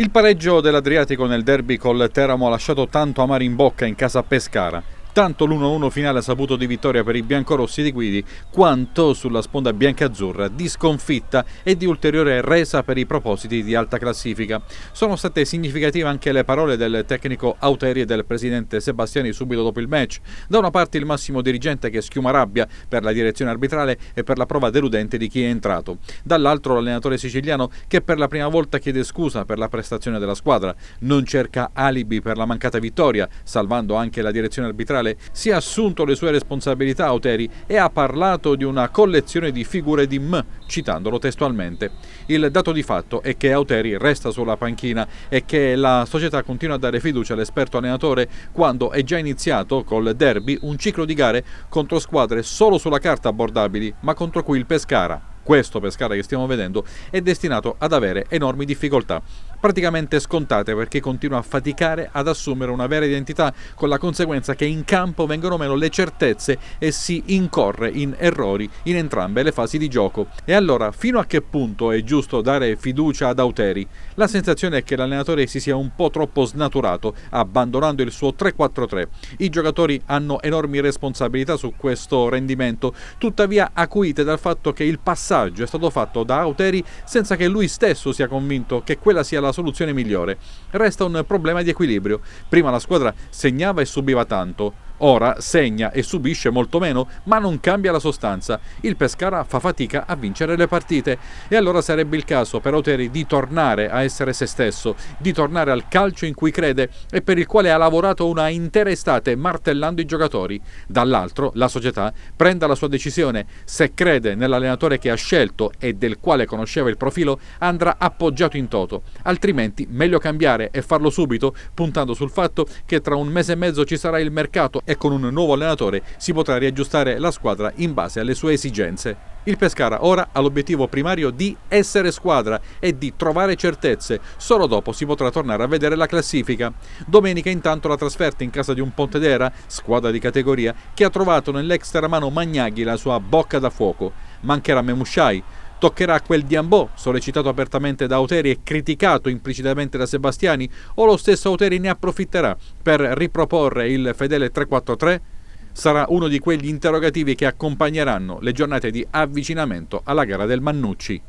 Il pareggio dell'Adriatico nel derby col Teramo ha lasciato tanto amare in bocca in casa Pescara tanto l'1-1 finale ha saputo di vittoria per i biancorossi di Guidi quanto sulla sponda biancazzurra di sconfitta e di ulteriore resa per i propositi di alta classifica. Sono state significative anche le parole del tecnico Auteri e del presidente Sebastiani subito dopo il match. Da una parte il massimo dirigente che schiuma rabbia per la direzione arbitrale e per la prova deludente di chi è entrato. Dall'altro l'allenatore siciliano che per la prima volta chiede scusa per la prestazione della squadra. Non cerca alibi per la mancata vittoria, salvando anche la direzione arbitrale Comunale, si è assunto le sue responsabilità Auteri e ha parlato di una collezione di figure di M, citandolo testualmente. Il dato di fatto è che Auteri resta sulla panchina e che la società continua a dare fiducia all'esperto allenatore quando è già iniziato col derby un ciclo di gare contro squadre solo sulla carta abbordabili, ma contro cui il Pescara questo Pescara che stiamo vedendo, è destinato ad avere enormi difficoltà praticamente scontate perché continua a faticare ad assumere una vera identità con la conseguenza che in campo vengono meno le certezze e si incorre in errori in entrambe le fasi di gioco. E allora fino a che punto è giusto dare fiducia ad Auteri? La sensazione è che l'allenatore si sia un po' troppo snaturato abbandonando il suo 3-4-3. I giocatori hanno enormi responsabilità su questo rendimento, tuttavia acuite dal fatto che il passaggio è stato fatto da Auteri senza che lui stesso sia convinto che quella sia la la soluzione migliore. Resta un problema di equilibrio. Prima la squadra segnava e subiva tanto, Ora segna e subisce molto meno, ma non cambia la sostanza. Il Pescara fa fatica a vincere le partite e allora sarebbe il caso per Oteri di tornare a essere se stesso, di tornare al calcio in cui crede e per il quale ha lavorato una intera estate martellando i giocatori. Dall'altro, la società prenda la sua decisione. Se crede nell'allenatore che ha scelto e del quale conosceva il profilo, andrà appoggiato in toto. Altrimenti, meglio cambiare e farlo subito, puntando sul fatto che tra un mese e mezzo ci sarà il mercato e con un nuovo allenatore si potrà riaggiustare la squadra in base alle sue esigenze. Il Pescara ora ha l'obiettivo primario di essere squadra e di trovare certezze, solo dopo si potrà tornare a vedere la classifica. Domenica intanto la trasferta in casa di un Pontedera, squadra di categoria, che ha trovato nell'ex Teramano Magnaghi la sua bocca da fuoco. Mancherà Memushai, Toccherà a quel Diambò, sollecitato apertamente da Auteri e criticato implicitamente da Sebastiani, o lo stesso Auteri ne approfitterà per riproporre il fedele 343? Sarà uno di quegli interrogativi che accompagneranno le giornate di avvicinamento alla gara del Mannucci.